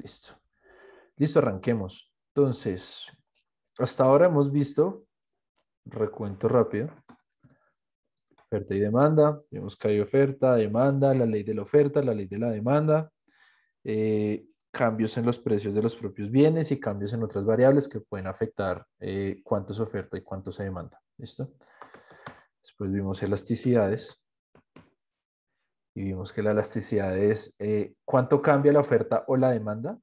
listo. Listo, arranquemos. Entonces, hasta ahora hemos visto, recuento rápido, oferta y demanda, Vimos que hay oferta, demanda, la ley de la oferta, la ley de la demanda, eh, cambios en los precios de los propios bienes y cambios en otras variables que pueden afectar eh, cuánto se oferta y cuánto se demanda. ¿Listo? Después vimos elasticidades, y vimos que la elasticidad es eh, cuánto cambia la oferta o la demanda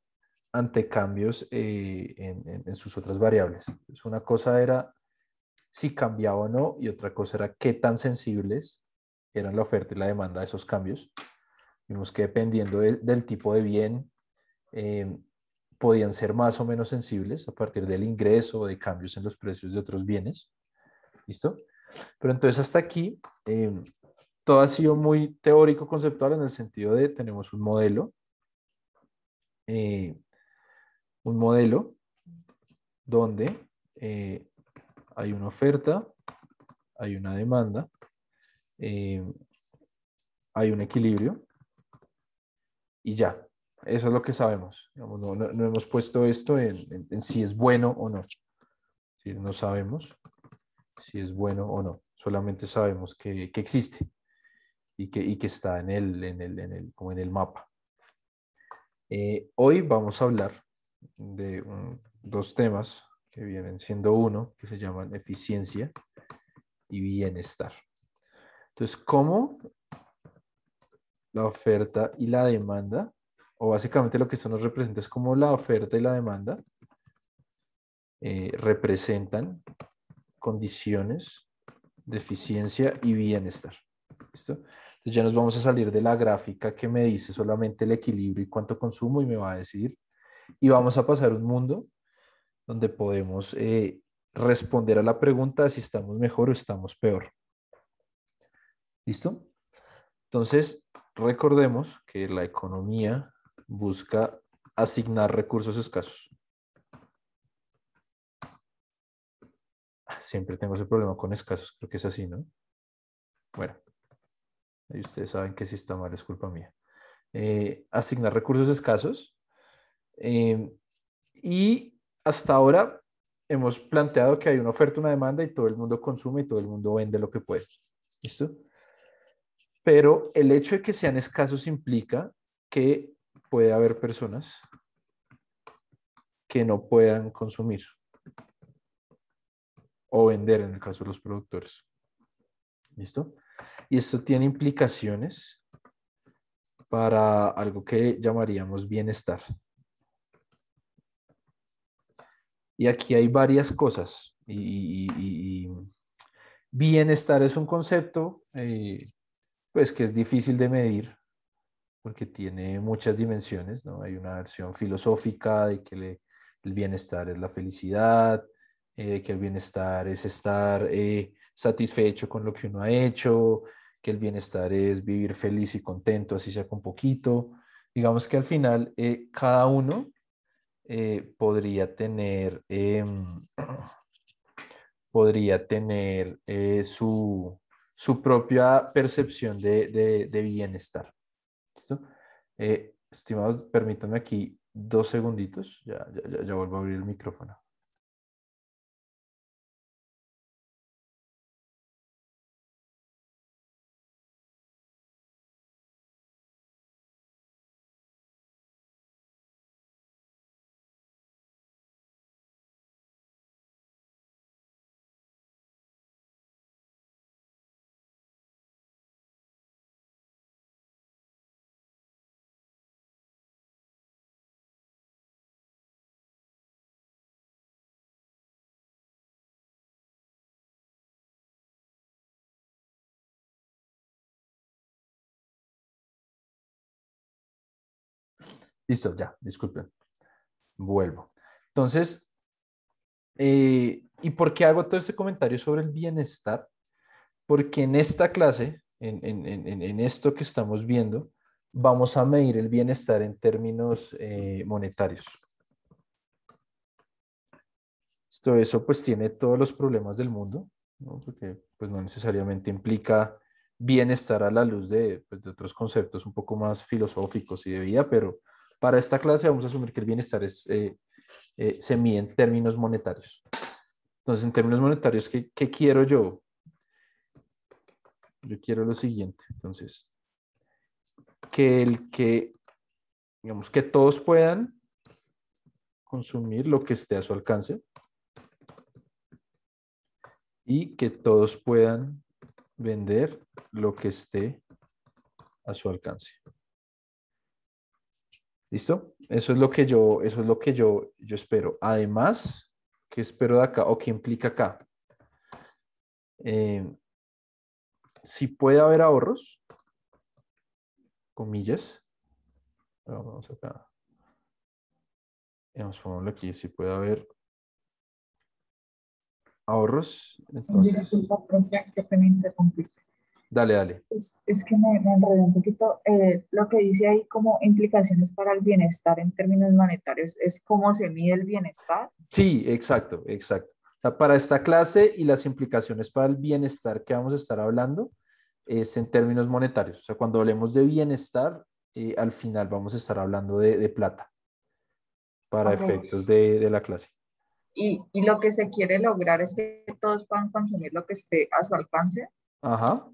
ante cambios eh, en, sus otras variables. Entonces, una cosa era si cambiaba o no y otra cosa era qué tan sensibles eran la oferta y la demanda a esos cambios. Vimos que dependiendo del tipo de bien, eh, podían ser más o menos sensibles a partir del ingreso o de cambios en los precios de otros bienes. ¿Listo? Pero entonces hasta aquí eh, todo ha sido muy teórico conceptual en el sentido de tenemos un modelo, eh, un modelo donde eh, hay una oferta, hay una demanda, eh, hay un equilibrio y ya. Eso es lo que sabemos. no, hemos puesto esto en, si es bueno o no. no sabemos si es bueno o no. Solamente sabemos que existe y que, está en el, en el, mapa. Eh, hoy vamos a hablar de dos temas que vienen siendo uno, que se llaman eficiencia y bienestar. Entonces, ¿cómo la oferta y la demanda, o básicamente lo que esto nos representa es cómo la oferta y la demanda eh, representan condiciones de eficiencia y bienestar? ¿Listo? ya nos vamos a salir de la gráfica que me dice solamente el equilibrio y cuánto consumo y me va a decir. Y vamos a pasar un mundo donde podemos eh, responder a la pregunta de si estamos mejor o estamos peor. ¿Listo? Entonces, recordemos que la economía busca asignar recursos escasos. Ah, siempre tengo ese problema con escasos, creo que es así, ¿no? Bueno y ustedes saben que si está mal es culpa mía, eh, asignar recursos escasos. Eh, y hasta ahora hemos planteado que hay una oferta, una demanda y todo el mundo consume y todo el mundo vende lo que puede. ¿Listo? Pero el hecho de que sean escasos implica que puede haber personas que no puedan consumir o vender en el caso de los productores. ¿Listo? Y esto tiene implicaciones para algo que llamaríamos bienestar. Y aquí hay varias cosas. Y, bienestar es un concepto eh, pues que es difícil de medir porque tiene muchas dimensiones. ¿no? Hay una versión filosófica de que el bienestar es la felicidad, eh, que el bienestar es estar eh, satisfecho con lo que uno ha hecho, que el bienestar es vivir feliz y contento, así sea con poquito. Digamos que al final eh, cada uno eh, podría tener, em, podría tener eh, su, propia percepción de, bienestar. estimados, permítanme aquí dos segunditos, ya, ya vuelvo a abrir el micrófono. Listo, ya, disculpen. Vuelvo. Entonces, eh, ¿y por qué hago todo este comentario sobre el bienestar? Porque en esta clase, en, esto que estamos viendo, vamos a medir el bienestar en términos eh, monetarios. Esto, eso pues tiene todos los problemas del mundo, porque pues no necesariamente implica bienestar a la luz pues, de otros conceptos un poco más filosóficos y de vida, pero para esta clase vamos a asumir que el bienestar eh, eh, se mide en términos monetarios. Entonces, en términos monetarios, ¿qué, ¿qué quiero yo? Yo quiero lo siguiente. Entonces, que el que, digamos, que todos puedan consumir lo que esté a su alcance y que todos puedan vender lo que esté a su alcance. ¿Listo? Eso es lo que yo, eso es lo que yo, yo espero. Además, ¿qué espero de acá o qué implica acá? Eh, si puede haber ahorros, comillas, vamos acá, vamos a ponerlo aquí, si puede haber ahorros. Entonces... Dale, dale. Es, que me, me, enredé un poquito. Eh, lo que dice ahí como implicaciones para el bienestar en términos monetarios, ¿es cómo se mide el bienestar? Sí, exacto, exacto. O sea, para esta clase y las implicaciones para el bienestar que vamos a estar hablando es en términos monetarios. O sea, cuando hablemos de bienestar, eh, al final vamos a estar hablando de, plata para efectos de, de la clase. Y, y, lo que se quiere lograr es que todos puedan consumir lo que esté a su alcance. Ajá.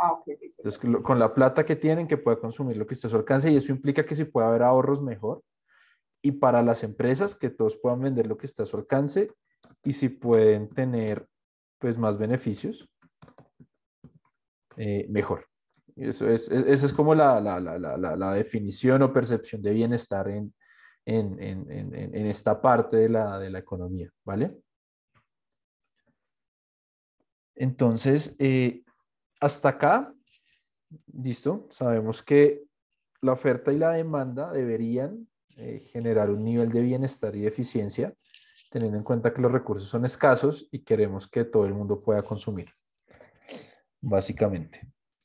Ah, Entonces, con la plata que tienen, que pueda consumir lo que está a su alcance y eso implica que si puede haber ahorros mejor y para las empresas que todos puedan vender lo que está a su alcance y si pueden tener pues más beneficios, eh, mejor. eso es, esa es como la, definición o percepción de bienestar en, en, esta parte de la, economía, ¿vale? Entonces, eh, hasta acá, listo, sabemos que la oferta y la demanda deberían eh, generar un nivel de bienestar y eficiencia, teniendo en cuenta que los recursos son escasos y queremos que todo el mundo pueda consumir, básicamente.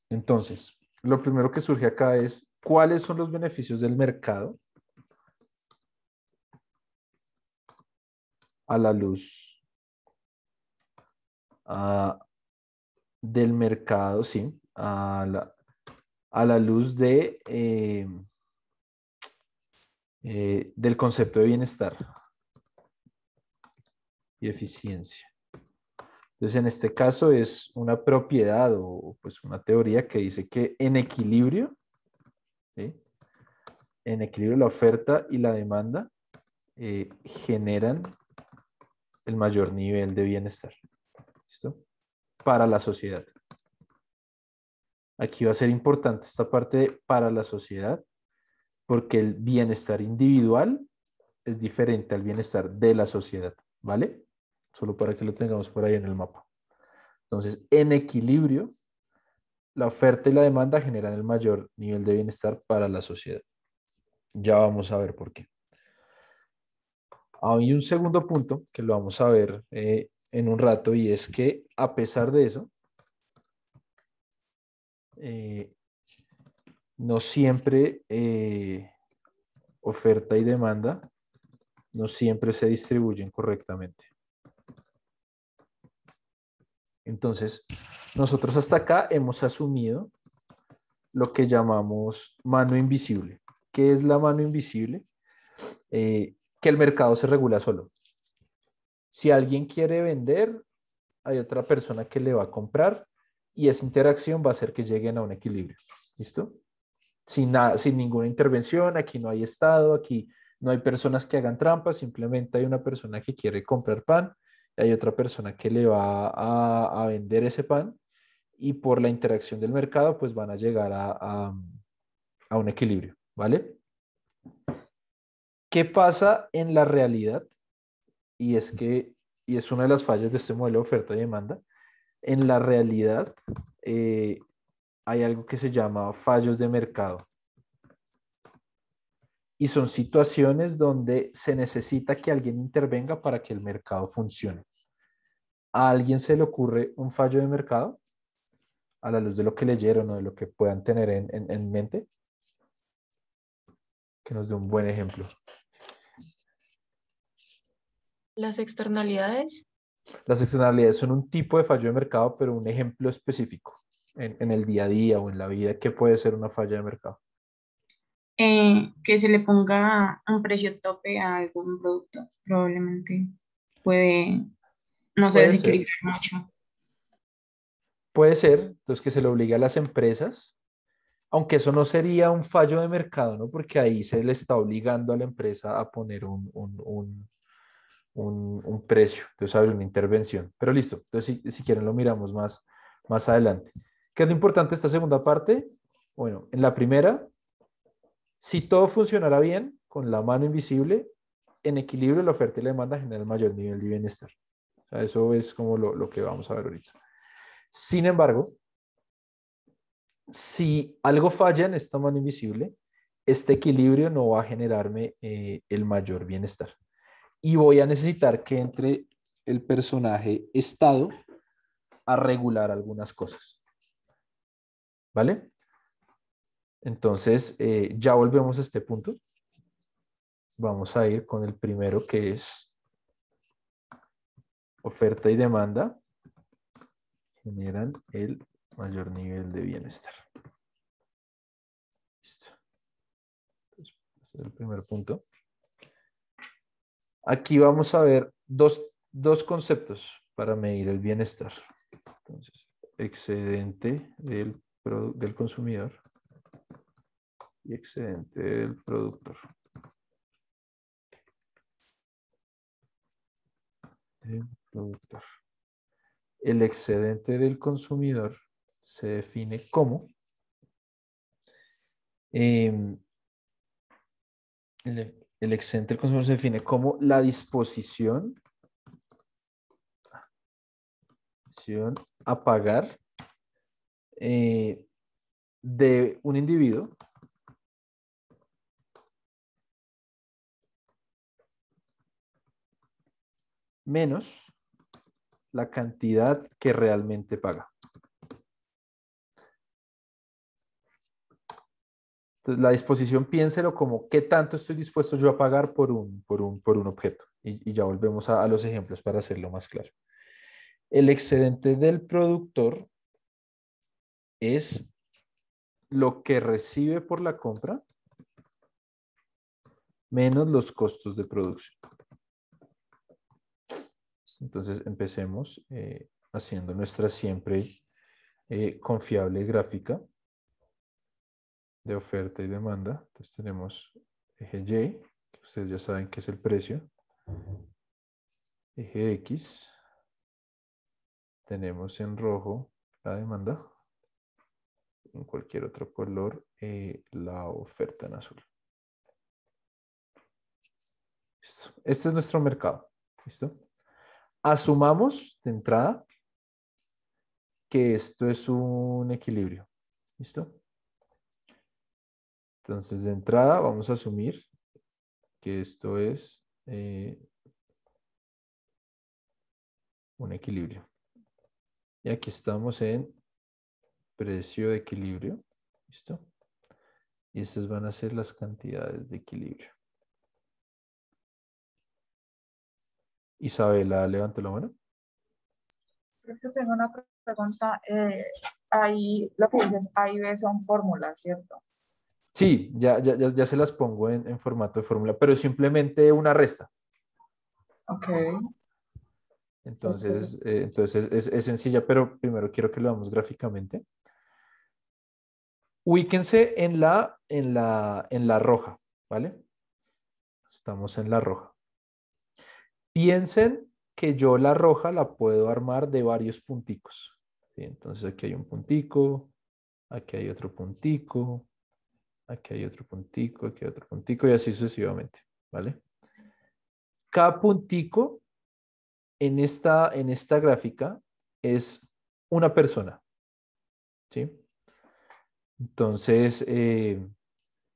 Entonces, lo primero que surge acá es cuáles son los beneficios del mercado a la luz a, del mercado, sí, a la, luz de, eh, eh, del concepto de bienestar y eficiencia. Entonces, en este caso es una propiedad o pues una teoría que dice que en equilibrio, en equilibrio la oferta y la demanda eh, generan el mayor nivel de bienestar. ¿Listo? para la sociedad. Aquí va a ser importante esta parte de para la sociedad, porque el bienestar individual es diferente al bienestar de la sociedad, ¿vale? Solo para que lo tengamos por ahí en el mapa. Entonces, en equilibrio, la oferta y la demanda generan el mayor nivel de bienestar para la sociedad. Ya vamos a ver por qué. Hay un segundo punto que lo vamos a ver eh, en un rato y es que a pesar de eso, eh, no siempre eh, oferta y demanda no siempre se distribuyen correctamente. Entonces, nosotros hasta acá hemos asumido lo que llamamos mano invisible. ¿Qué es la mano invisible? Eh, que el mercado se regula solo. Si alguien quiere vender, hay otra persona que le va a comprar y esa interacción va a hacer que lleguen a un equilibrio. ¿Listo? Sin, nada, sin ninguna intervención, aquí no hay Estado, aquí no hay personas que hagan trampas, simplemente hay una persona que quiere comprar pan y hay otra persona que le va a, vender ese pan y por la interacción del mercado pues van a llegar a, a un equilibrio, ¿vale? ¿Qué pasa en la realidad? y es que, y es una de las fallas de este modelo de oferta y demanda, en la realidad eh, hay algo que se llama fallos de mercado. Y son situaciones donde se necesita que alguien intervenga para que el mercado funcione. ¿A alguien se le ocurre un fallo de mercado? A la luz de lo que leyeron o de lo que puedan tener en, en mente. Que nos dé un buen ejemplo. ¿Las externalidades? Las externalidades son un tipo de fallo de mercado, pero un ejemplo específico en, el día a día o en la vida ¿qué puede ser una falla de mercado. Eh, que se le ponga un precio tope a algún producto, probablemente puede, no sé, desequilibrar mucho. Puede ser, entonces que se le obligue a las empresas, aunque eso no sería un fallo de mercado, ¿no? Porque ahí se le está obligando a la empresa a poner un un, precio, entonces abre una intervención. Pero listo, entonces si, quieren lo miramos más, más adelante. ¿Qué es lo importante de esta segunda parte? Bueno, en la primera, si todo funcionara bien, con la mano invisible, en equilibrio la oferta y la demanda generan mayor nivel de bienestar. eso es como lo, que vamos a ver ahorita. Sin embargo, si algo falla en esta mano invisible, este equilibrio no va a generarme eh, el mayor bienestar y voy a necesitar que entre el personaje estado a regular algunas cosas. ¿Vale? Entonces, eh, ya volvemos a este punto. Vamos a ir con el primero que es oferta y demanda generan el mayor nivel de bienestar. Listo. es el primer punto. Aquí vamos a ver dos, conceptos para medir el bienestar. Entonces, excedente del, del consumidor y excedente del productor. El excedente del consumidor se define como em, el excedente del consumidor se define como la disposición a pagar eh, de un individuo menos la cantidad que realmente paga. la disposición piénselo como qué tanto estoy dispuesto yo a pagar por un, un, por un objeto. Y, ya volvemos a, los ejemplos para hacerlo más claro. El excedente del productor es lo que recibe por la compra menos los costos de producción. Entonces empecemos eh, haciendo nuestra siempre eh, confiable gráfica de oferta y demanda. Entonces tenemos eje Y, que ustedes ya saben que es el precio. Eje X. Tenemos en rojo la demanda. En cualquier otro color, eh, la oferta en azul. Listo. Este es nuestro mercado. ¿Listo? Asumamos de entrada que esto es un equilibrio. ¿Listo? Entonces, de entrada, vamos a asumir que esto es eh, un equilibrio. Y aquí estamos en precio de equilibrio. ¿Listo? Y estas van a ser las cantidades de equilibrio. Isabela, levante la mano. Creo que tengo una pregunta. Eh, ahí lo que dices, A y son fórmulas, ¿cierto? Sí, ya, ya, ya, se las pongo en, formato de fórmula, pero simplemente una resta. Ok. Entonces, eh, es, sencilla, pero primero quiero que lo veamos gráficamente. Ubíquense en la, en la, en la roja, ¿vale? Estamos en la roja. Piensen que yo la roja la puedo armar de varios punticos. Entonces aquí hay un puntico, aquí hay otro puntico, aquí hay otro puntico, aquí hay otro puntico y así sucesivamente, ¿vale? Cada puntico en esta, en esta gráfica es una persona, ¿sí? Entonces, eh,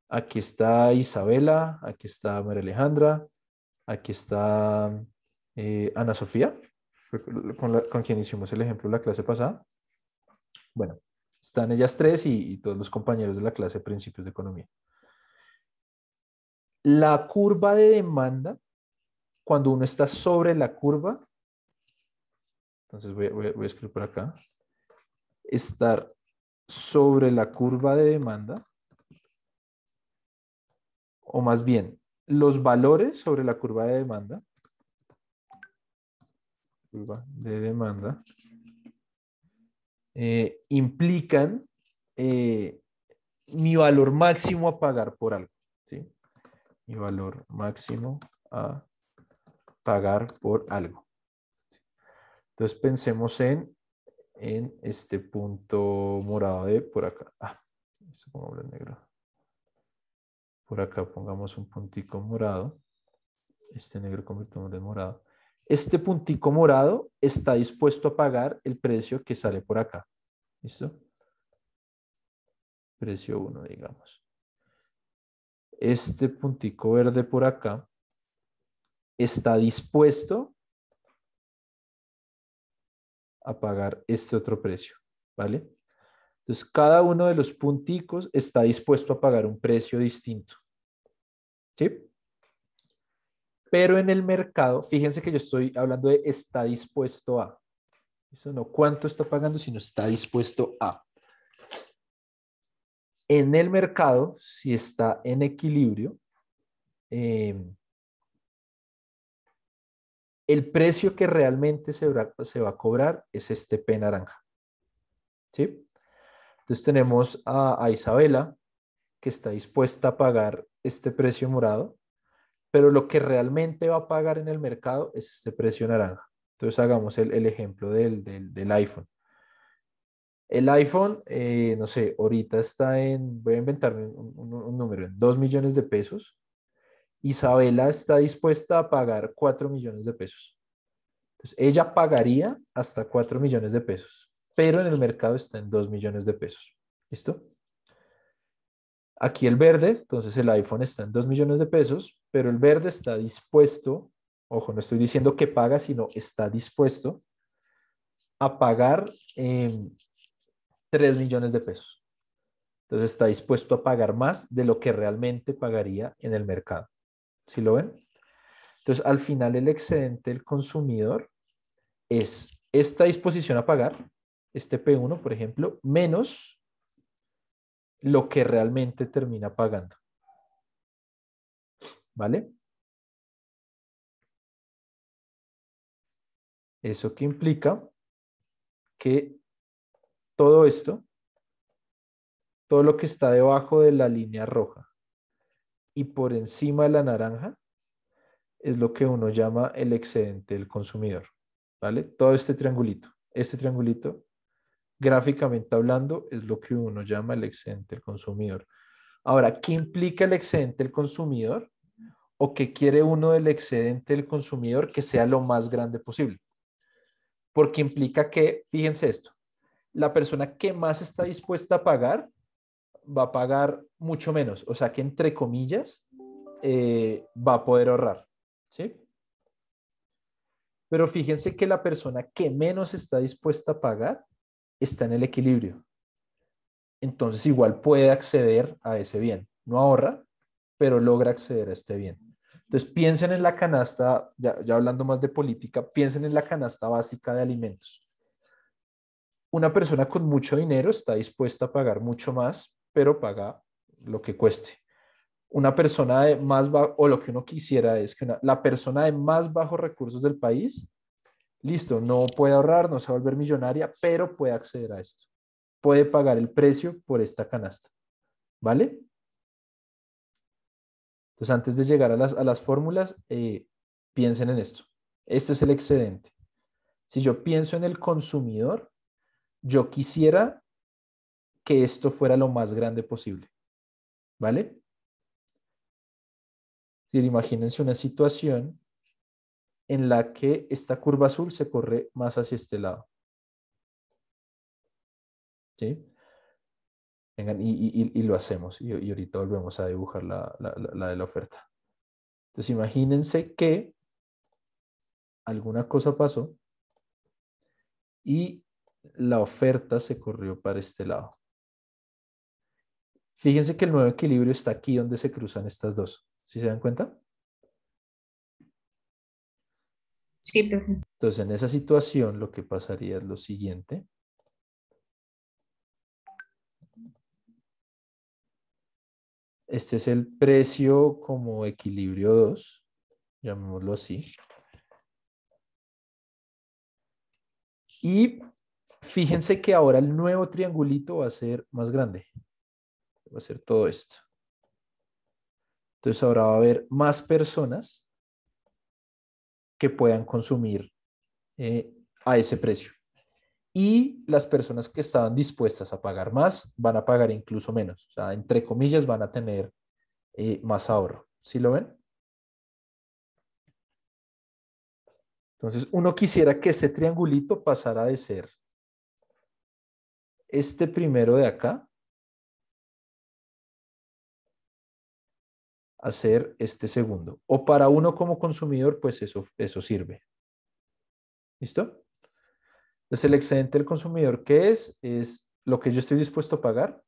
aquí está Isabela, aquí está María Alejandra, aquí está eh, Ana Sofía, con, con quien hicimos el ejemplo la clase pasada. Bueno, están ellas tres y, todos los compañeros de la clase de principios de economía. La curva de demanda, cuando uno está sobre la curva, entonces voy a escribir por acá, estar sobre la curva de demanda, o más bien, los valores sobre la curva de demanda, curva de demanda, eh, implican eh, mi valor máximo a pagar por algo. Mi valor máximo a pagar por algo. Entonces pensemos en, en este punto morado de por acá. Ah, esto pongo negro. Por acá pongamos un puntico morado. Este negro convirtió en morado. Este puntico morado está dispuesto a pagar el precio que sale por acá. ¿Listo? Precio 1, digamos. Este puntico verde por acá está dispuesto a pagar este otro precio, ¿vale? Entonces, cada uno de los punticos está dispuesto a pagar un precio distinto. ¿Sí? Pero en el mercado, fíjense que yo estoy hablando de está dispuesto a. Eso no cuánto está pagando, sino está dispuesto a. En el mercado, si está en equilibrio, em, el precio que realmente se va, a cobrar es este P naranja. ¿Sí? Entonces tenemos a Isabela, que está dispuesta a pagar este precio morado, pero lo que realmente va a pagar en el mercado es este precio naranja. Entonces hagamos el, ejemplo del, iPhone. El iPhone, eh, no sé, ahorita está en, voy a inventarme un, número, en 2 millones de pesos. Isabela está dispuesta a pagar 4 millones de pesos. Entonces, ella pagaría hasta 4 millones de pesos, pero en el mercado está en 2 millones de pesos. ¿Listo? Aquí el verde, entonces el iPhone está en 2 millones de pesos, pero el verde está dispuesto, ojo, no estoy diciendo que paga, sino está dispuesto a pagar 3 millones de pesos. Entonces está dispuesto a pagar más de lo que realmente pagaría en el mercado. ¿Sí lo ven? Entonces al final el excedente del consumidor es esta disposición a pagar, este P1 por ejemplo, menos lo que realmente termina pagando. ¿Vale? Eso que implica que todo esto, todo lo que está debajo de la línea roja y por encima de la naranja, es lo que uno llama el excedente del consumidor. ¿Vale? Todo este triangulito. Este triangulito gráficamente hablando, es lo que uno llama el excedente del consumidor. Ahora, ¿qué implica el excedente del consumidor? ¿O que quiere uno del excedente del consumidor que sea lo más grande posible? Porque implica que, fíjense esto, la persona que más está dispuesta a pagar va a pagar mucho menos, o sea que entre comillas eh, va a poder ahorrar, ¿sí? Pero fíjense que la persona que menos está dispuesta a pagar está en el equilibrio. Entonces igual puede acceder a ese bien. No ahorra, pero logra acceder a este bien. Entonces piensen en la canasta, ya, hablando más de política, piensen en la canasta básica de alimentos. Una persona con mucho dinero está dispuesta a pagar mucho más, pero paga lo que cueste una persona de más bajo, o lo que uno quisiera es que la persona de más bajos recursos del país listo, no puede ahorrar, no se va a volver millonaria, pero puede acceder a esto. Puede pagar el precio por esta canasta. ¿Vale? Entonces, antes de llegar a las, fórmulas, eh, piensen en esto. Este es el excedente. Si yo pienso en el consumidor, yo quisiera que esto fuera lo más grande posible. ¿Vale? imagínense una situación en la que esta curva azul se corre más hacia este lado. ¿Sí? Vengan, y, lo hacemos. Y, ahorita volvemos a dibujar la, de la oferta. Entonces imagínense que alguna cosa pasó y la oferta se corrió para este lado. Fíjense que el nuevo equilibrio está aquí donde se cruzan estas dos. ¿Sí se dan cuenta? Entonces, en esa situación lo que pasaría es lo siguiente. Este es el precio como equilibrio 2, llamémoslo así. Y fíjense que ahora el nuevo triangulito va a ser más grande. Va a ser todo esto. Entonces ahora va a haber más personas que puedan consumir eh, a ese precio. Y las personas que estaban dispuestas a pagar más van a pagar incluso menos. O sea, entre comillas, van a tener eh, más ahorro. ¿Sí lo ven? Entonces, uno quisiera que ese triangulito pasara de ser este primero de acá, hacer este segundo. O para uno como consumidor, pues eso, eso sirve. ¿Listo? Entonces el excedente del consumidor, ¿qué es? Es lo que yo estoy dispuesto a pagar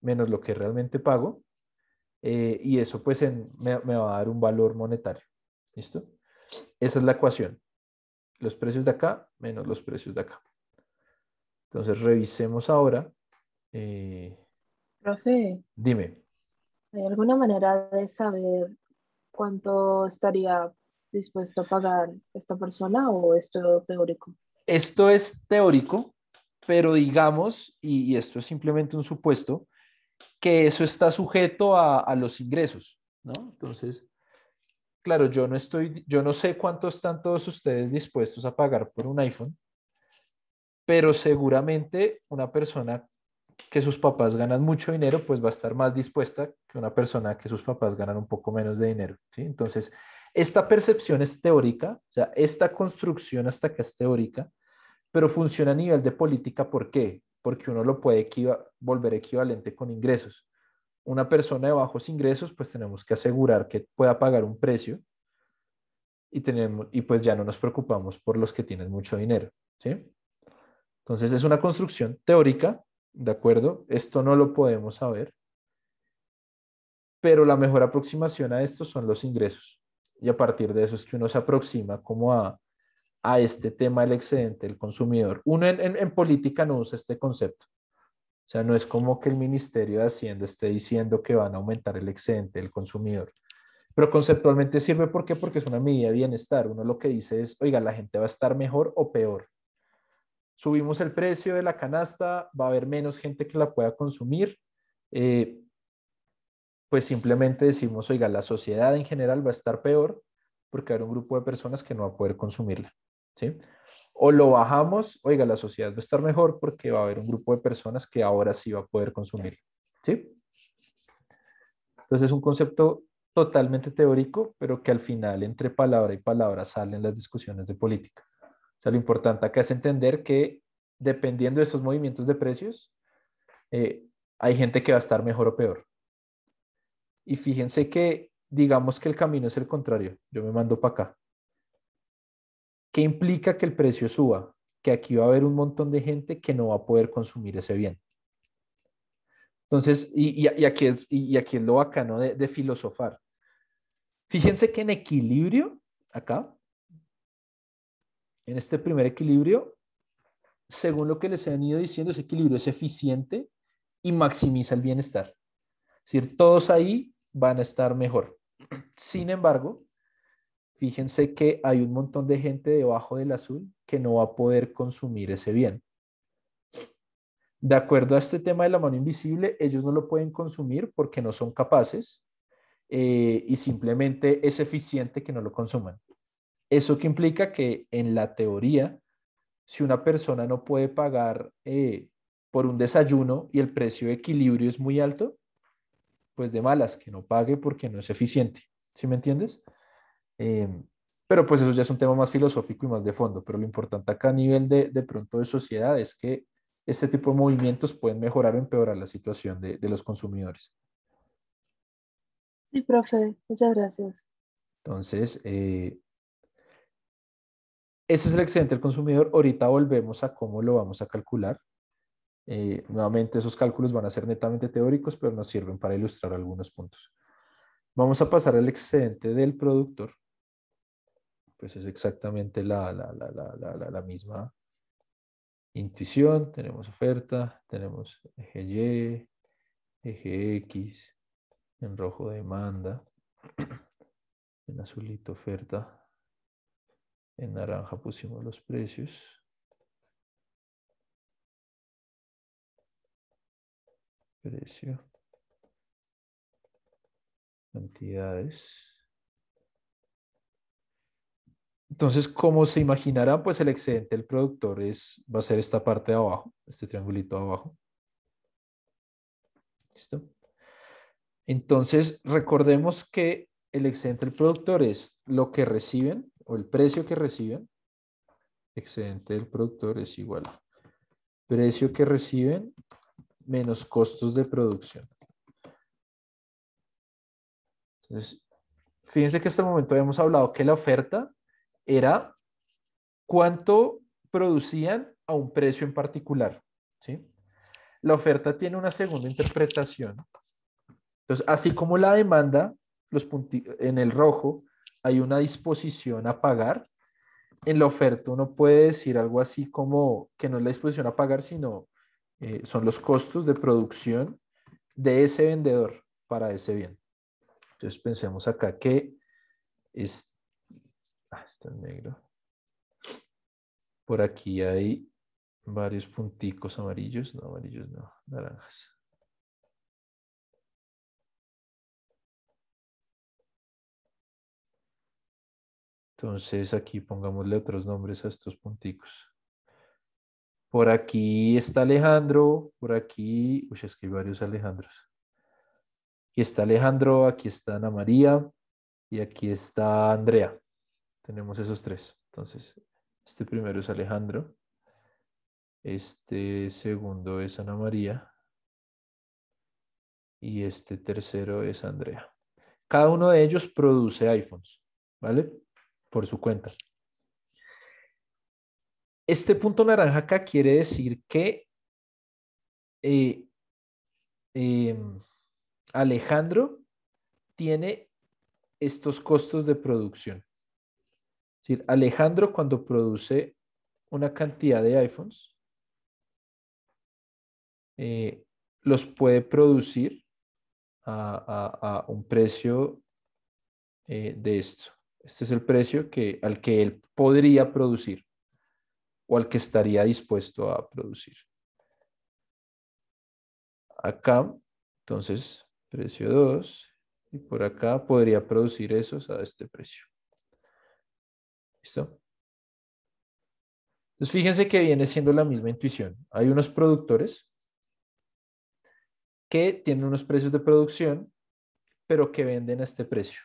menos lo que realmente pago. Eh, y eso pues me, va a dar un valor monetario. ¿Listo? Esa es la ecuación. Los precios de acá menos los precios de acá. Entonces revisemos ahora. Eh, Profe. Dime. ¿Hay alguna manera de saber cuánto estaría dispuesto a pagar esta persona o esto es teórico? Esto es teórico, pero digamos, y, esto es simplemente un supuesto, que eso está sujeto a, los ingresos, ¿no? Entonces, claro, yo no estoy, yo no sé cuánto están todos ustedes dispuestos a pagar por un iPhone, pero seguramente una persona que sus papás ganan mucho dinero, pues va a estar más dispuesta que una persona que sus papás ganan un poco menos de dinero. ¿sí? Entonces, esta percepción es teórica, o sea, esta construcción hasta acá es teórica, pero funciona a nivel de política. ¿Por qué? Porque uno lo puede volver equivalente con ingresos. Una persona de bajos ingresos, pues tenemos que asegurar que pueda pagar un precio y, tenemos, y pues ya no nos preocupamos por los que tienen mucho dinero. ¿sí? Entonces, es una construcción teórica ¿de acuerdo? Esto no lo podemos saber, pero la mejor aproximación a esto son los ingresos. Y a partir de eso es que uno se aproxima como a, a este tema del excedente del consumidor. Uno en, en, política no usa este concepto. O sea, no es como que el Ministerio de Hacienda esté diciendo que van a aumentar el excedente del consumidor. Pero conceptualmente sirve, ¿por qué? Porque es una medida de bienestar. Uno lo que dice es, oiga, la gente va a estar mejor o peor subimos el precio de la canasta, va a haber menos gente que la pueda consumir. Eh, pues simplemente decimos, oiga, la sociedad en general va a estar peor porque haber un grupo de personas que no va a poder consumirla. ¿sí? O lo bajamos, oiga, la sociedad va a estar mejor porque va a haber un grupo de personas que ahora sí va a poder consumirla. ¿sí? Entonces es un concepto totalmente teórico, pero que al final entre palabra y palabra salen las discusiones de política lo importante acá es entender que dependiendo de esos movimientos de precios, eh, hay gente que va a estar mejor o peor. Y fíjense que digamos que el camino es el contrario. Yo me mando para acá. ¿Qué implica que el precio suba? Que aquí va a haber un montón de gente que no va a poder consumir ese bien. Entonces, y, aquí, es, lo bacano de filosofar. Fíjense que en equilibrio, acá, en este primer equilibrio, según lo que les he venido diciendo, ese equilibrio es eficiente y maximiza el bienestar. Es decir, todos ahí van a estar mejor. Sin embargo, fíjense que hay un montón de gente debajo del azul que no va a poder consumir ese bien. De acuerdo a este tema de la mano invisible, ellos no lo pueden consumir porque no son capaces eh, y simplemente es eficiente que no lo consuman. Eso que implica que en la teoría, si una persona no puede pagar eh, por un desayuno y el precio de equilibrio es muy alto, pues de malas, que no pague porque no es eficiente. ¿Sí me entiendes? Em, pero pues eso ya es un tema más filosófico y más de fondo. Pero lo importante acá a nivel de, pronto de sociedad es que este tipo de movimientos pueden mejorar o empeorar la situación de, de los consumidores. Sí, profe, muchas gracias. Entonces, eh, ese es el excedente del consumidor. Ahorita volvemos a cómo lo vamos a calcular. Eh, nuevamente, esos cálculos van a ser netamente teóricos, pero nos sirven para ilustrar algunos puntos. Vamos a pasar al excedente del productor. Pues es exactamente la, la misma intuición. Tenemos oferta, tenemos eje Y, eje X, en rojo demanda, en azulito oferta, en naranja pusimos los precios. Precio. Cantidades. Entonces, como se imaginarán? pues el excedente del productor es, va a ser esta parte de abajo, este triangulito de abajo. ¿Listo? Entonces, recordemos que el excedente del productor es lo que reciben o el precio que reciben, excedente del productor es igual precio que reciben menos costos de producción. Entonces, fíjense que hasta el momento habíamos hablado que la oferta era cuánto producían a un precio en particular. ¿sí? La oferta tiene una segunda interpretación. Entonces, así como la demanda, los en el rojo, hay una disposición a pagar. En la oferta uno puede decir algo así como que no es la disposición a pagar, sino eh, son los costos de producción de ese vendedor para ese bien. Entonces pensemos acá que es... Ah, está en negro. Por aquí hay varios punticos amarillos, no amarillos, no, naranjas. Entonces aquí pongámosle otros nombres a estos punticos. Por aquí está Alejandro, por aquí, uy, es que hay varios Alejandros. Aquí está Alejandro, aquí está Ana María y aquí está Andrea. Tenemos esos tres. Entonces, este primero es Alejandro, este segundo es Ana María y este tercero es Andrea. Cada uno de ellos produce iPhones, ¿vale? por su cuenta. Este punto naranja acá quiere decir que eh, em, Alejandro tiene estos costos de producción. Es decir, Alejandro cuando produce una cantidad de iPhones, eh, los puede producir a, un precio eh, de esto. Este es el precio que, al que él podría producir o al que estaría dispuesto a producir. Acá, entonces, precio 2, y por acá podría producir esos a este precio. ¿Listo? Entonces, fíjense que viene siendo la misma intuición. Hay unos productores que tienen unos precios de producción, pero que venden a este precio.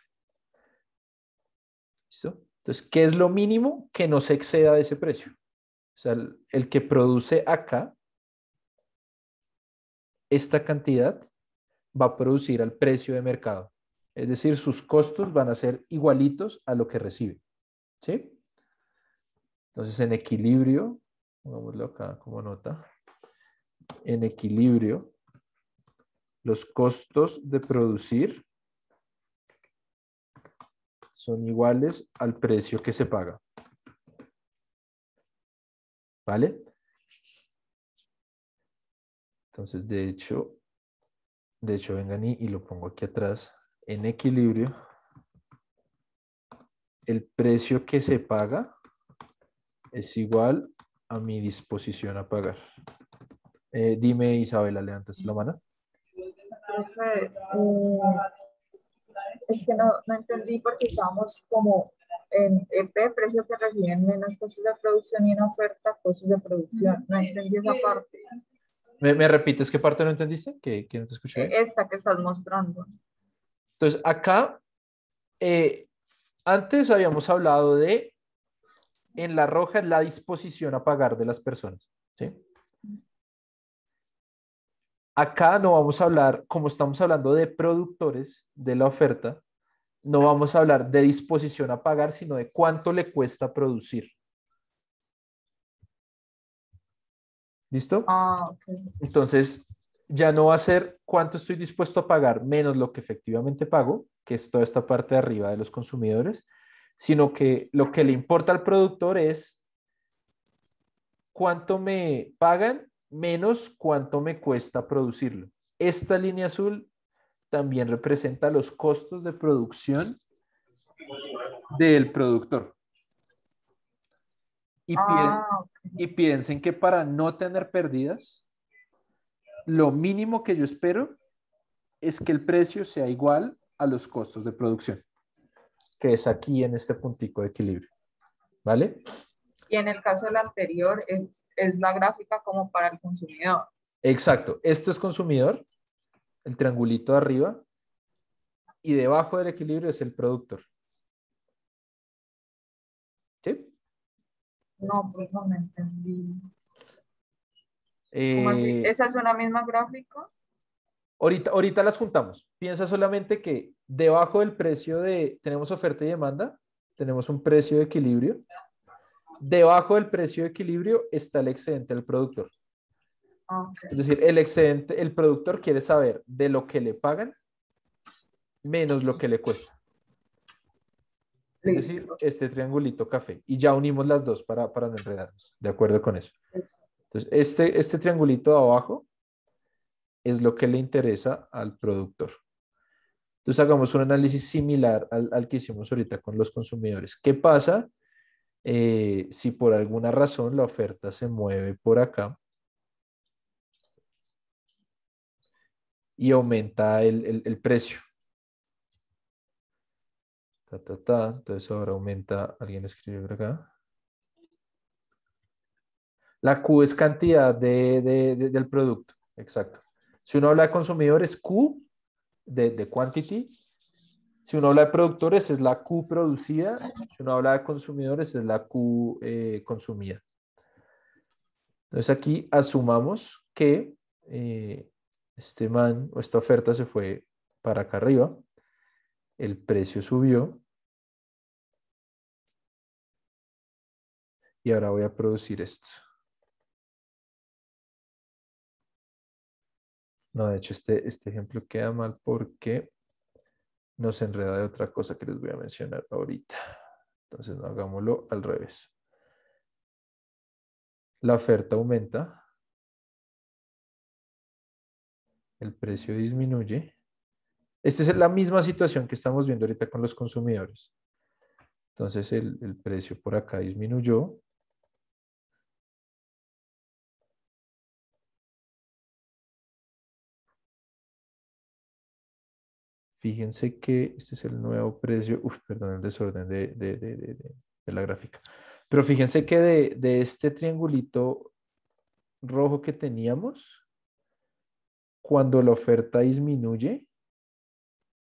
Entonces, ¿qué es lo mínimo que no se exceda de ese precio? O sea, el, que produce acá esta cantidad va a producir al precio de mercado. Es decir, sus costos van a ser igualitos a lo que recibe. ¿Sí? Entonces, en equilibrio, pongámoslo acá como nota, en equilibrio, los costos de producir son iguales al precio que se paga. ¿Vale? Entonces, de hecho, de hecho, vengan y, lo pongo aquí atrás. En equilibrio, el precio que se paga es igual a mi disposición a pagar. Eh, dime, Isabela, levantas la mano. Es que no, entendí porque estábamos como en EP, precios que reciben menos cosas de producción y en oferta cosas de producción. No entendí esa parte. ¿Me, repites qué parte no entendiste? Que, no te escuché. E, esta que estás mostrando. Entonces, acá, eh, antes habíamos hablado de, en la roja, la disposición a pagar de las personas. ¿sí? Acá no vamos a hablar, como estamos hablando de productores de la oferta, no vamos a hablar de disposición a pagar, sino de cuánto le cuesta producir. ¿Listo? Ah, Entonces, ya no va a ser cuánto estoy dispuesto a pagar menos lo que efectivamente pago, que es toda esta parte de arriba de los consumidores, sino que lo que le importa al productor es cuánto me pagan menos cuánto me cuesta producirlo. Esta línea azul también representa los costos de producción del productor. Ah, y, piensen que para no tener pérdidas, lo mínimo que yo espero es que el precio sea igual a los costos de producción, que es aquí en este puntico de equilibrio. ¿Vale? Y en el caso del anterior, es, la gráfica como para el consumidor. Exacto. Esto es consumidor, el triangulito de arriba, y debajo del equilibrio es el productor. ¿Sí? No, pues no me entendí. Eh, ¿Esa es una misma gráfica? Ahorita, ahorita las juntamos. Piensa solamente que debajo del precio de, tenemos oferta y demanda, tenemos un precio de equilibrio, debajo del precio de equilibrio está el excedente del productor. Es decir, el excedente, el productor quiere saber de lo que le pagan menos lo que le cuesta. Es decir, este triangulito café. Y ya unimos las dos para, para no enredarnos. De acuerdo con eso. Entonces, este, este triangulito de abajo es lo que le interesa al productor. Entonces hagamos un análisis similar al, al, que hicimos ahorita con los consumidores. ¿Qué pasa eh, si por alguna razón la oferta se mueve por acá y aumenta el, precio. Entonces ahora aumenta, alguien escribe por acá. La Q es cantidad del producto, exacto. Si uno habla de consumidores, Q de quantity si uno habla de productores, es la Q producida. Si uno habla de consumidores, es la Q eh, consumida. Entonces aquí asumamos que eh, este man o esta oferta se fue para acá arriba. El precio subió. Y ahora voy a producir esto. No, de hecho este, este ejemplo queda mal porque nos enreda de otra cosa que les voy a mencionar ahorita. Entonces, no, hagámoslo al revés. La oferta aumenta, el precio disminuye. Esta es la misma situación que estamos viendo ahorita con los consumidores. Entonces, el, el precio por acá disminuyó, Fíjense que este es el nuevo precio, uf, perdón el desorden de, la gráfica, pero fíjense que de, este triangulito rojo que teníamos, cuando la oferta disminuye,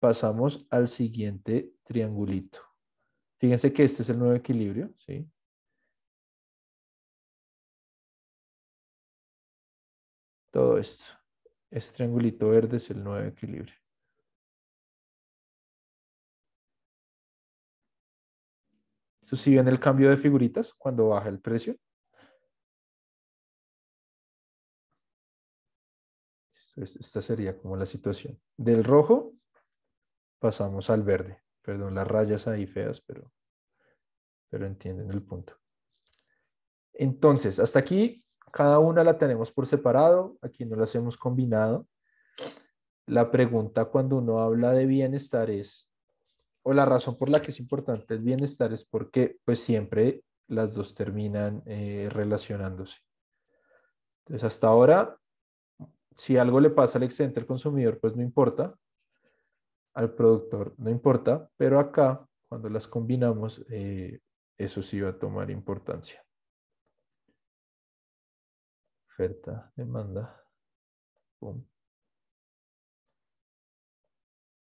pasamos al siguiente triangulito. Fíjense que este es el nuevo equilibrio, ¿sí? Todo esto. Este triangulito verde es el nuevo equilibrio. si ven el cambio de figuritas cuando baja el precio. Esta sería como la situación. Del rojo pasamos al verde. Perdón, las rayas ahí feas, pero, pero entienden el punto. Entonces, hasta aquí cada una la tenemos por separado. Aquí no las hemos combinado. La pregunta cuando uno habla de bienestar es, o la razón por la que es importante el bienestar es porque pues siempre las dos terminan eh, relacionándose. Entonces, hasta ahora, si algo le pasa al excedente al consumidor, pues no importa, al productor no importa, pero acá, cuando las combinamos, eh, eso sí va a tomar importancia. Oferta, demanda, boom.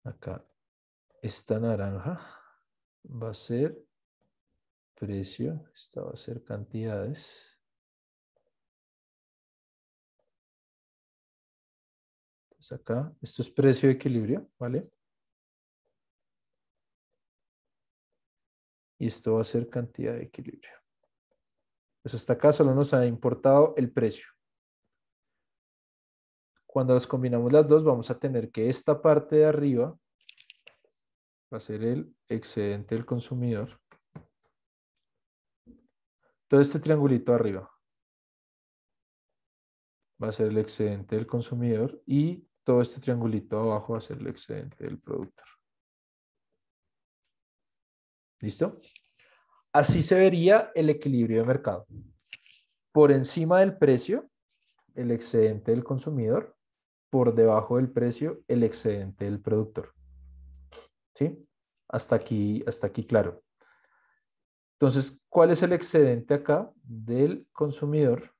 acá esta naranja va a ser precio, esta va a ser cantidades. Entonces acá, esto es precio de equilibrio, ¿vale? Y esto va a ser cantidad de equilibrio. Pues hasta acá solo nos ha importado el precio. Cuando las combinamos las dos, vamos a tener que esta parte de arriba va a ser el excedente del consumidor. Todo este triangulito arriba va a ser el excedente del consumidor y todo este triangulito abajo va a ser el excedente del productor. ¿Listo? Así se vería el equilibrio de mercado. Por encima del precio, el excedente del consumidor. Por debajo del precio, el excedente del productor. ¿sí? Hasta aquí, hasta aquí claro. Entonces, ¿cuál es el excedente acá del consumidor?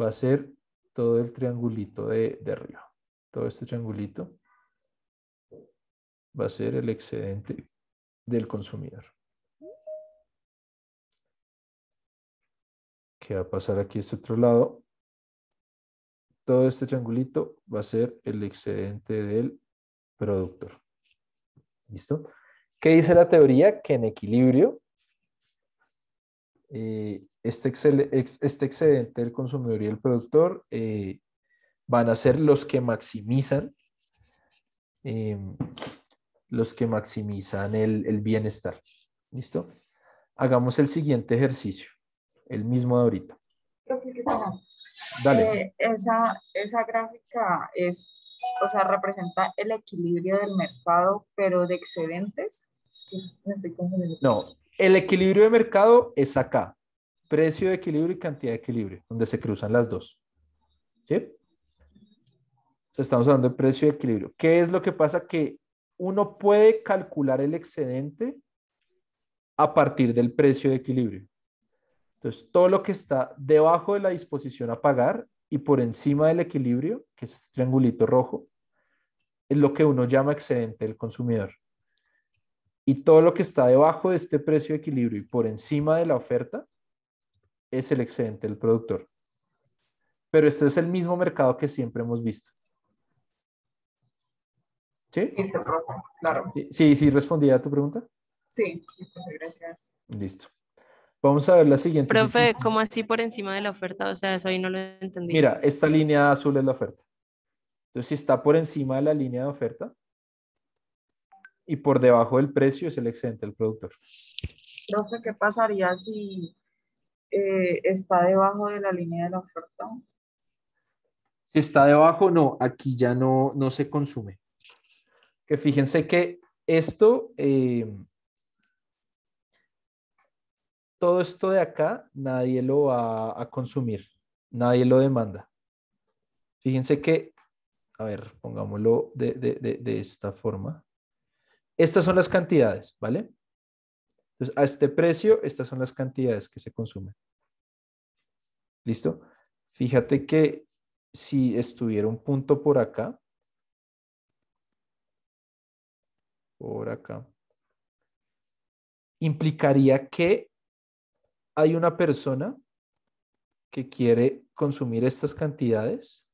Va a ser todo el triangulito de, de arriba. Todo este triangulito va a ser el excedente del consumidor. ¿Qué va a pasar aquí este otro lado? Todo este triangulito va a ser el excedente del productor. ¿Listo? ¿Qué dice la teoría? Que en equilibrio, eh, este, este, excedente del consumidor y el productor eh, van a ser los que maximizan, em, los que maximizan el, bienestar. ¿Listo? Hagamos el siguiente ejercicio, el mismo de ahorita. Dale. Eh, esa, gráfica es o sea, representa el equilibrio del mercado, pero de excedentes. No, el equilibrio de mercado es acá. Precio de equilibrio y cantidad de equilibrio, donde se cruzan las dos. ¿Sí? Estamos hablando de precio de equilibrio. ¿Qué es lo que pasa? Que uno puede calcular el excedente a partir del precio de equilibrio. Entonces, todo lo que está debajo de la disposición a pagar y por encima del equilibrio, que es este triangulito rojo, es lo que uno llama excedente del consumidor. Y todo lo que está debajo de este precio de equilibrio y por encima de la oferta es el excedente del productor. Pero este es el mismo mercado que siempre hemos visto. ¿Sí? Sí, sí, sí respondí a tu pregunta. Sí, gracias. Listo. Vamos a ver la siguiente. Profe, ¿cómo así por encima de la oferta? O sea, eso ahí no lo entendí. Mira, esta línea azul es la oferta. Entonces, si está por encima de la línea de oferta y por debajo del precio es el excedente del productor. Profe, ¿qué pasaría si eh, está debajo de la línea de la oferta? Si está debajo, no, aquí ya no, no se consume. Que fíjense que esto... Eh, todo esto de acá nadie lo va a consumir, nadie lo demanda. Fíjense que, a ver, pongámoslo de, esta forma. Estas son las cantidades, ¿vale? Entonces, a este precio, estas son las cantidades que se consumen. ¿Listo? Fíjate que si estuviera un punto por acá, por acá, implicaría que hay una persona que quiere consumir estas cantidades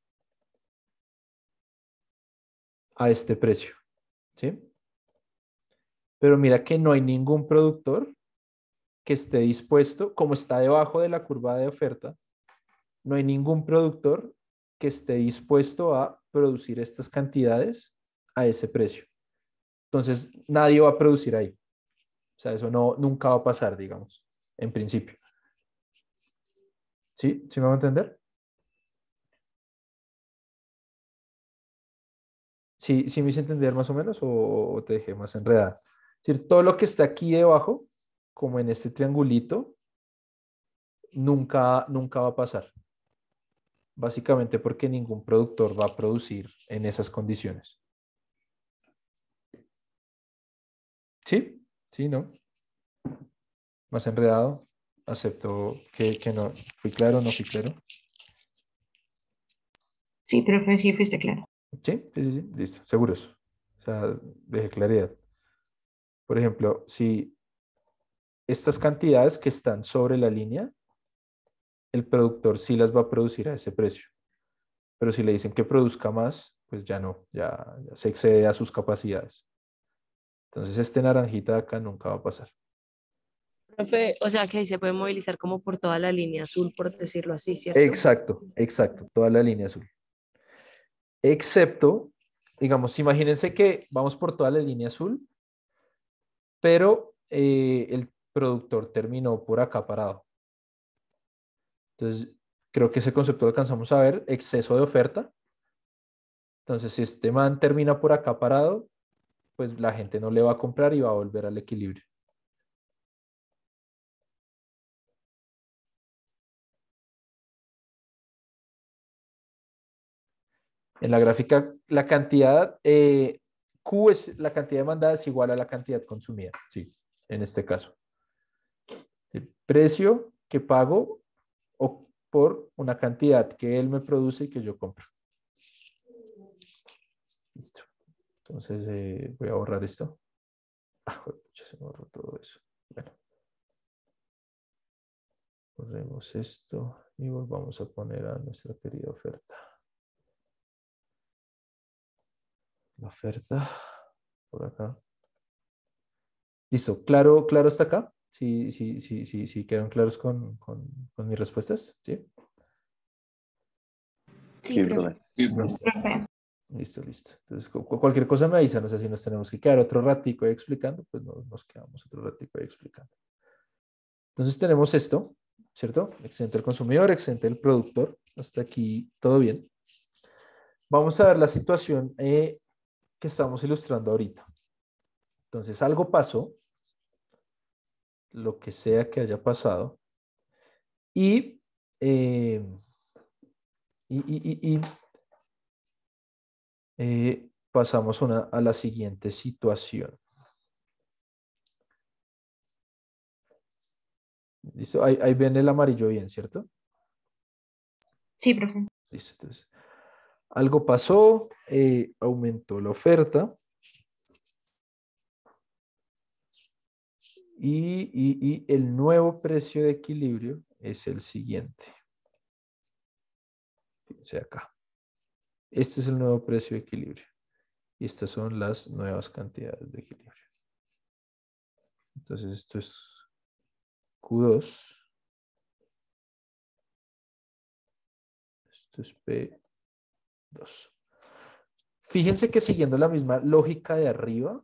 a este precio. ¿sí? Pero mira que no hay ningún productor que esté dispuesto, como está debajo de la curva de oferta, no hay ningún productor que esté dispuesto a producir estas cantidades a ese precio. Entonces, nadie va a producir ahí. O sea, eso no, nunca va a pasar, digamos en principio. ¿Sí? ¿Sí me va a entender? ¿Sí, sí me hice entender más o menos o, te dejé más enredada? Es decir, todo lo que está aquí debajo, como en este triangulito, nunca, nunca va a pasar. Básicamente porque ningún productor va a producir en esas condiciones. ¿Sí? ¿Sí? ¿No? más enredado. Acepto que, no. ¿Fui claro no fui claro? Sí, pero sí fuiste claro. Sí, sí, sí, listo, seguros. O sea, deje claridad. Por ejemplo, si estas cantidades que están sobre la línea, el productor sí las va a producir a ese precio. Pero si le dicen que produzca más, pues ya no, ya, ya se excede a sus capacidades. Entonces, este naranjita de acá nunca va a pasar o sea que ahí se puede movilizar como por toda la línea azul, por decirlo así, ¿cierto? Exacto, exacto, toda la línea azul. Excepto, digamos, imagínense que vamos por toda la línea azul, pero eh, el productor terminó por acá parado. Entonces, creo que ese concepto alcanzamos a ver, exceso de oferta. Entonces, si este man termina por acá parado, pues la gente no le va a comprar y va a volver al equilibrio. En la gráfica, la cantidad, eh, Q es la cantidad demandada es igual a la cantidad consumida, sí, en este caso. El precio que pago por una cantidad que él me produce y que yo compro. Listo. Entonces eh, voy a borrar esto. Ah, ya se me ahorró todo eso. Bueno. Borremos esto y volvamos a poner a nuestra querida oferta. oferta por acá. Listo, claro, claro hasta acá. Sí, sí, sí, sí, sí, quedan claros con, con, mis respuestas, ¿sí? Sí, Listo, listo. Entonces, cualquier cosa me avisan, no sé si nos tenemos que quedar otro ratico explicando, pues nos, quedamos otro ratico ahí explicando. Entonces tenemos esto, ¿cierto? Excedente del consumidor, excedente del productor. Hasta aquí todo bien. Vamos a ver la situación eh, estamos ilustrando ahorita. Entonces algo pasó, lo que sea que haya pasado, y, eh, y, eh, pasamos a la siguiente situación. ¿Listo? Ahí, ahí ven el amarillo bien, ¿cierto? Sí, profe. Listo, entonces algo pasó, eh, aumentó la oferta. Y, el nuevo precio de equilibrio es el siguiente. Fíjense acá. Este es el nuevo precio de equilibrio. Y estas son las nuevas cantidades de equilibrio. Entonces esto es Q2. Esto es P Fíjense que siguiendo la misma lógica de arriba,